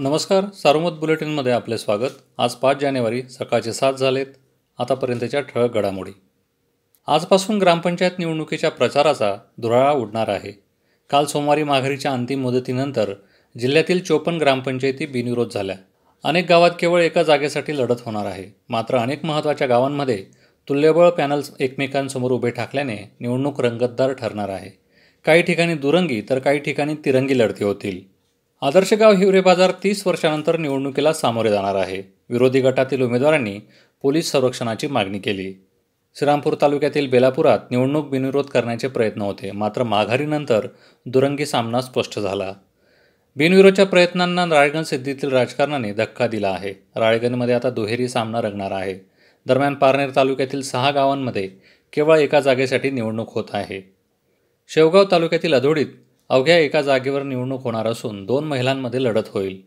नमस्कार सार्वमत बुलेटिनमध्ये आपले स्वागत आज पाच जानेवारी सकाळचे सात झालेत आतापर्यंतच्या ठळक घडामोडी आजपासून ग्रामपंचायत निवडणुकीच्या प्रचाराचा धुराळा उडणार आहे काल सोमवारी माघारीच्या अंतिम मुदतीनंतर जिल्ह्यातील चोपन्न ग्रामपंचायती बिनविरोध झाल्या अनेक गावात केवळ एका जागेसाठी लढत होणार आहे मात्र अनेक महत्त्वाच्या गावांमध्ये तुल्यबळ पॅनल्स एकमेकांसमोर उभे ठाकल्याने निवडणूक रंगतदार ठरणार आहे काही ठिकाणी दुरंगी तर काही ठिकाणी तिरंगी लढती होतील आदर्शगाव हिवरे बाजार तीस वर्षानंतर निवडणुकीला सामोरे जाणार आहे विरोधी गटातील उमेदवारांनी पोलीस संरक्षणाची मागणी केली श्रीरामपूर तालुक्यातील बेलापुरात निवडणूक बिनविरोध करण्याचे प्रयत्न होते मात्र माघारीनंतर दुरंगी सामना स्पष्ट झाला बिनविरोधच्या प्रयत्नांना राळेगण सिद्धीतील राजकारणाने धक्का दिला आहे राळेगणमध्ये आता दुहेरी सामना रंगणार आहे दरम्यान पारनेर तालुक्यातील सहा गावांमध्ये केवळ एका जागेसाठी निवडणूक होत आहे शेवगाव तालुक्यातील अधोडीत अवघ्या एका जागेवर निवडणूक होणार असून दोन महिलांमध्ये लढत होईल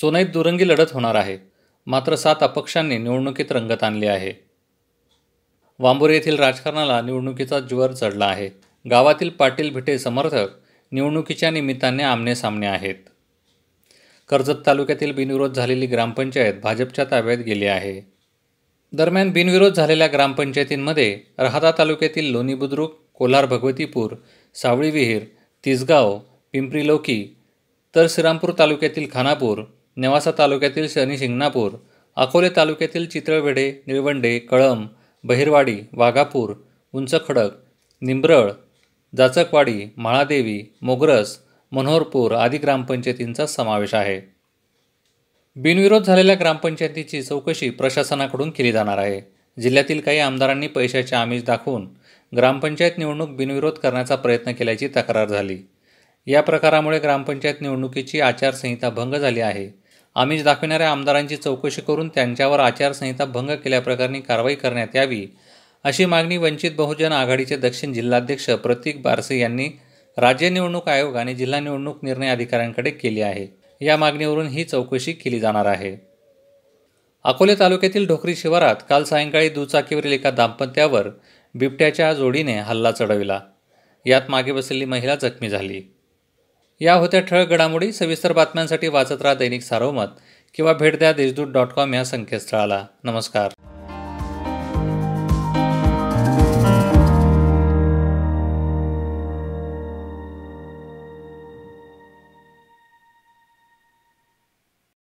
सोनईत दुरंगी लढत होणार आहे मात्र सात अपक्षांनी निवडणुकीत रंगत आणली आहे वांबोरे येथील राजकारणाला निवडणुकीचा ज्वर चढला आहे गावातील पाटील भिटे समर्थक निवडणुकीच्या निमित्ताने आमनेसामने आहेत कर्जत तालुक्यातील बिनविरोध झालेली ग्रामपंचायत भाजपच्या ताब्यात गेली आहे दरम्यान बिनविरोध झालेल्या ग्रामपंचायतींमध्ये राहता तालुक्यातील लोणी बुद्रुक कोल्हार भगवतीपूर सावळी विहीर तिसगाव पिंपरी लौकी तर श्रीरामपूर तालुक्यातील खानापूर नेवासा तालुक्यातील शनी शिंगणापूर अकोले तालुक्यातील चितळवेढे निळवंडे कळम बहिरवाडी वाघापूर उंचखडक निंब्रळ जाचकवाडी म्हाळादेवी मोगरस मनोहरपूर आदी ग्रामपंचायतींचा समावेश आहे बिनविरोध झालेल्या ग्रामपंचायतीची चौकशी प्रशासनाकडून केली जाणार आहे जिल्ह्यातील काही आमदारांनी पैशाचे आमिष दाखवून ग्रामपंचायत निवडणूक बिनविरोध करण्याचा प्रयत्न केल्याची तक्रार झाली या प्रकारामुळे ग्रामपंचायत निवडणुकीची आचारसंहिता भंग झाली आहे आमिष दाखविणाऱ्या आमदारांची चौकशी करून त्यांच्यावर आचारसंहिता भंग केल्याप्रकरणी कारवाई करण्यात यावी अशी मागणी वंचित बहुजन आघाडीचे दक्षिण जिल्हाध्यक्ष प्रतीक बारसे यांनी राज्य निवडणूक आयोग आणि जिल्हा निवडणूक निर्णय अधिकाऱ्यांकडे केली आहे या मागणीवरून ही चौकशी केली जाणार आहे अकोले तालुक्यातील ढोकरी शिवारात काल सायंकाळी दुचाकीवरील एका दाम्पत्यावर बिबट्याच्या जोडीने हल्ला चढविला यात मागे बसलेली महिला जखमी झाली या होत्या ठळक घडामोडी सविस्तर बातम्यांसाठी वाचत राहा दैनिक सारोमत किंवा भेट द्या देशदूत डॉट कॉम या संकेतस्थळाला नमस्कार